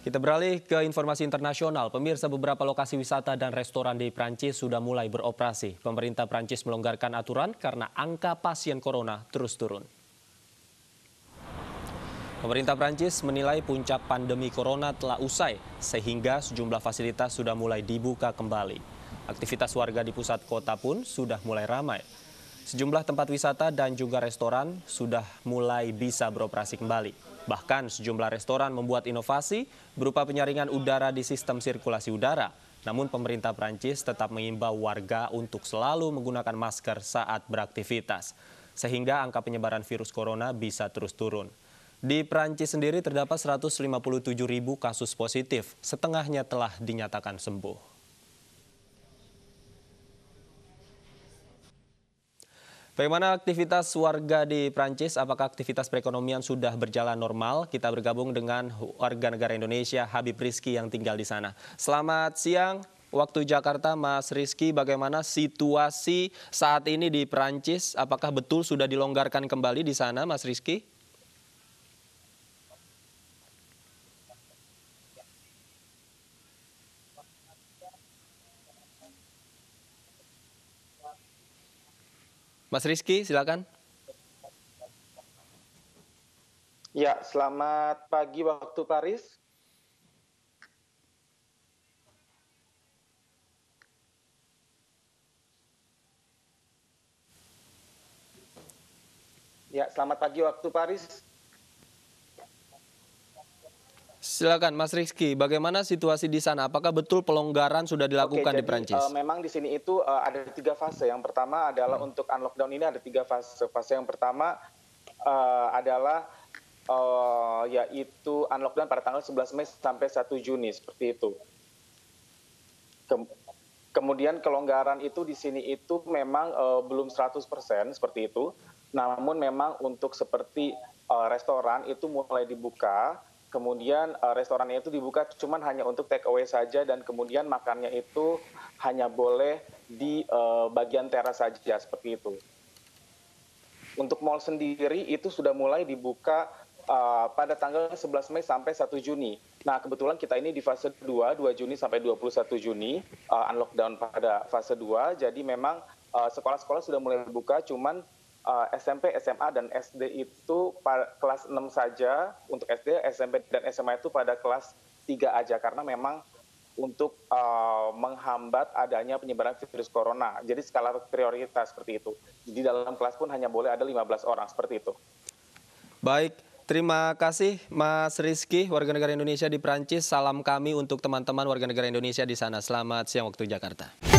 Kita beralih ke informasi internasional. Pemirsa beberapa lokasi wisata dan restoran di Prancis sudah mulai beroperasi. Pemerintah Prancis melonggarkan aturan karena angka pasien corona terus turun. Pemerintah Prancis menilai puncak pandemi corona telah usai sehingga sejumlah fasilitas sudah mulai dibuka kembali. Aktivitas warga di pusat kota pun sudah mulai ramai. Sejumlah tempat wisata dan juga restoran sudah mulai bisa beroperasi kembali. Bahkan sejumlah restoran membuat inovasi berupa penyaringan udara di sistem sirkulasi udara. Namun pemerintah Prancis tetap mengimbau warga untuk selalu menggunakan masker saat beraktivitas. Sehingga angka penyebaran virus corona bisa terus turun. Di Prancis sendiri terdapat 157 ribu kasus positif, setengahnya telah dinyatakan sembuh. Bagaimana aktivitas warga di Prancis? Apakah aktivitas perekonomian sudah berjalan normal? Kita bergabung dengan warga negara Indonesia Habib Rizky yang tinggal di sana. Selamat siang waktu Jakarta, Mas Rizky. Bagaimana situasi saat ini di Prancis? Apakah betul sudah dilonggarkan kembali di sana, Mas Rizky? Mas Rizky, silakan. Ya, selamat pagi waktu Paris. Ya, selamat pagi waktu Paris. Silakan Mas Rizky, bagaimana situasi di sana? Apakah betul pelonggaran sudah dilakukan Oke, di Perancis? Uh, memang di sini itu uh, ada tiga fase. Yang pertama adalah hmm. untuk unlockdown ini ada tiga fase. Fase yang pertama uh, adalah uh, yaitu unlockdown pada tanggal 11 Mei sampai 1 Juni seperti itu. Kem kemudian kelonggaran itu di sini itu memang uh, belum 100% seperti itu. Namun memang untuk seperti uh, restoran itu mulai dibuka kemudian eh, restorannya itu dibuka cuma hanya untuk take away saja dan kemudian makannya itu hanya boleh di uh, bagian teras saja seperti itu. Untuk mall sendiri itu sudah mulai dibuka uh, pada tanggal 11 Mei sampai 1 Juni. Nah, kebetulan kita ini di fase 2, 2 Juni sampai 21 Juni, uh, unlockdown pada fase 2. Jadi memang sekolah-sekolah uh, sudah mulai dibuka, cuman Eh, SMP, SMA, dan SD itu kelas 6 saja untuk SD, SMP, dan SMA itu pada kelas 3 aja karena memang untuk uh, menghambat adanya penyebaran virus corona. Jadi skala prioritas seperti itu. di dalam kelas pun hanya boleh ada 15 orang seperti itu. Baik, terima kasih Mas Rizky warga negara Indonesia di Prancis. Salam kami untuk teman-teman warga negara Indonesia di sana. Selamat siang waktu Jakarta.